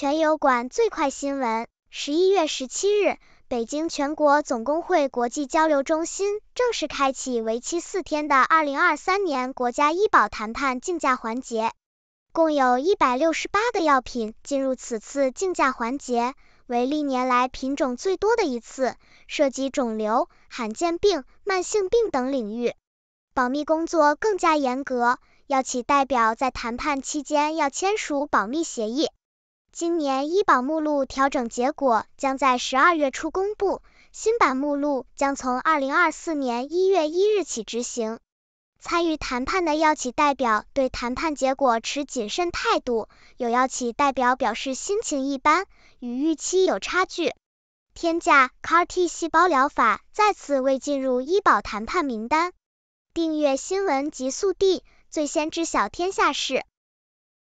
全油管最快新闻：十一月十七日，北京全国总工会国际交流中心正式开启为期四天的二零二三年国家医保谈判竞价环节，共有一百六十八个药品进入此次竞价环节，为历年来品种最多的一次，涉及肿瘤、罕见病、慢性病等领域。保密工作更加严格，药企代表在谈判期间要签署保密协议。今年医保目录调整结果将在十二月初公布，新版目录将从二零二四年一月一日起执行。参与谈判的药企代表对谈判结果持谨慎态度，有药企代表表示心情一般，与预期有差距。天价 CAR-T 细胞疗法再次未进入医保谈判名单。订阅新闻极速递，最先知晓天下事。